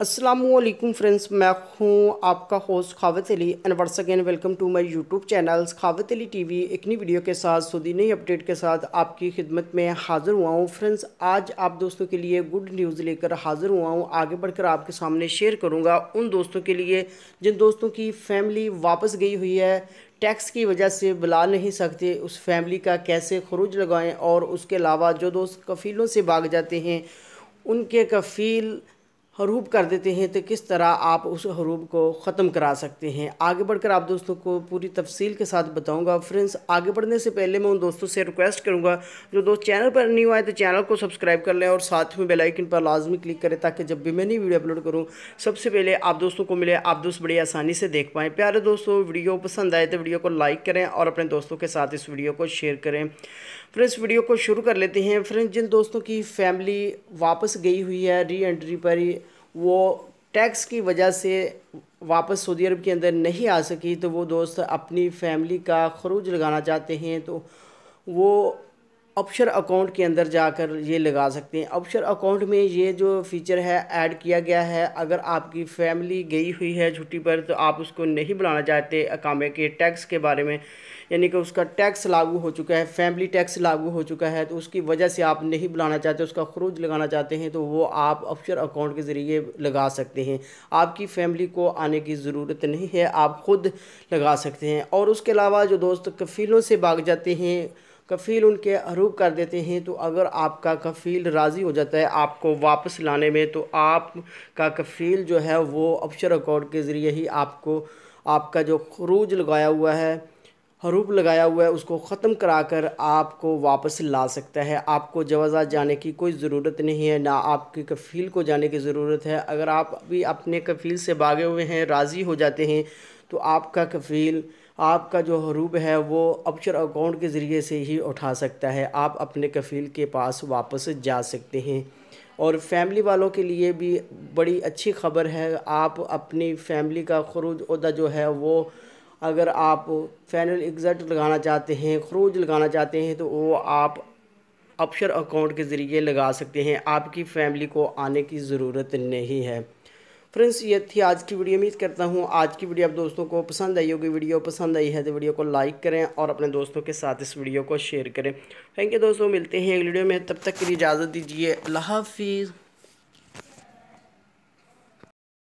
Aslam friends मैं हूँ आपका host Khawat Ali and once again welcome to my YouTube channels Khawat Ali TV एक नई वीडियो के साथ सऊदी नई अपडेट के साथ आपकी खिदमत में हाज़िर हुआ हूँ फ्रेंड्स आज आप दोस्तों के लिए गुड न्यूज़ लेकर हाज़िर हुआ हूँ आगे बढ़कर आपके सामने शेयर करूँगा उन दोस्तों के लिए जिन दोस्तों की फैमिली वापस गई हुई है टैक्स की वजह से बुला नहीं सकते उस फैमिली का कैसे खरूज लगाएँ और उसके अलावा जो दोस्त कफ़ीलों से भाग जाते हैं उनके कफ़ील हरूप कर देते हैं तो किस तरह आप उस हरूप को ख़त्म करा सकते हैं आगे बढ़कर आप दोस्तों को पूरी तफसील के साथ बताऊंगा फ्रेंड्स आगे बढ़ने से पहले मैं उन दोस्तों से रिक्वेस्ट करूंगा जो दोस्त चैनल पर नहीं हुआ है तो चैनल को सब्सक्राइब कर लें और साथ में आइकन पर लाजमी क्लिक करें ताकि जब भी मैं नई वीडियो अपलोड करूँ सबसे पहले आप दोस्तों को मिले आप दोस्त बड़ी आसानी से देख पाएँ प्यारे दोस्तों वीडियो पसंद आए तो वीडियो को लाइक करें और अपने दोस्तों के साथ इस वीडियो को शेयर करें फ्रेंड्स वीडियो को शुरू कर लेते हैं फ्रेंड्स जिन दोस्तों की फैमिली वापस गई हुई है री एंट्री पर वो टैक्स की वजह से वापस सऊदी अरब के अंदर नहीं आ सकी तो वो दोस्त अपनी फैमिली का खरूज लगाना चाहते हैं तो वो ऑप्शर अकाउंट के अंदर जाकर ये लगा सकते हैं ऑप्शर अकाउंट में ये जो फीचर है ऐड किया गया है अगर आपकी फैमिली गई हुई है छुट्टी पर तो आप उसको नहीं बुलाना चाहते अकामे के टैक्स के बारे में यानी कि उसका टैक्स लागू हो चुका है फैमिली टैक्स लागू हो चुका है तो उसकी वजह से आप नहीं बुलाना चाहते उसका खरूज लगाना चाहते हैं तो वो आप ऑप्शर अकाउंट के ज़रिए लगा सकते हैं आपकी फैमिली को आने की ज़रूरत नहीं है आप खुद लगा सकते हैं और उसके अलावा जो दोस्त कफ़ीलों से भाग जाते हैं कफ़ील उनके हरूब कर देते हैं तो अगर आपका कफ़ील राज़ी हो जाता है आपको वापस लाने में तो आपका कफ़ील जो है वो अफसर अकाउंट के ज़रिए ही आपको आपका जो खरूज लगाया हुआ है हरूप लगाया हुआ है उसको ख़त्म करा कर आपको वापस ला सकता है आपको जवाज़ा जाने की कोई ज़रूरत नहीं है ना आपकी कफ़ील को जाने की ज़रूरत है अगर आप भी अपने कफ़ील से भागे हुए हैं राज़ी हो जाते हैं तो आपका कफ़ील आपका जो हरूब है वो अपचर अकाउंट के ज़रिए से ही उठा सकता है आप अपने कफ़ील के पास वापस जा सकते हैं और फैमिली वालों के लिए भी बड़ी अच्छी खबर है आप अपनी फैमिली का खरूज उदा जो है वो अगर आप फाइनल एग्ज़ट लगाना चाहते हैं खरूज लगाना चाहते हैं तो वो आप अपशर अकाउंट के ज़रिए लगा सकते हैं आपकी फ़ैमिली को आने की ज़रूरत नहीं है फ्रेंड्स ये थी आज की वीडियो उम्मीद करता हूँ आज की वीडियो आप दोस्तों को पसंद आई होगी वीडियो पसंद आई है तो वीडियो को लाइक करें और अपने दोस्तों के साथ इस वीडियो को शेयर करें थैंक यू दोस्तों मिलते हैं एक वीडियो में तब तक के लिए इजाज़त दीजिए अल्लाह हाफिज़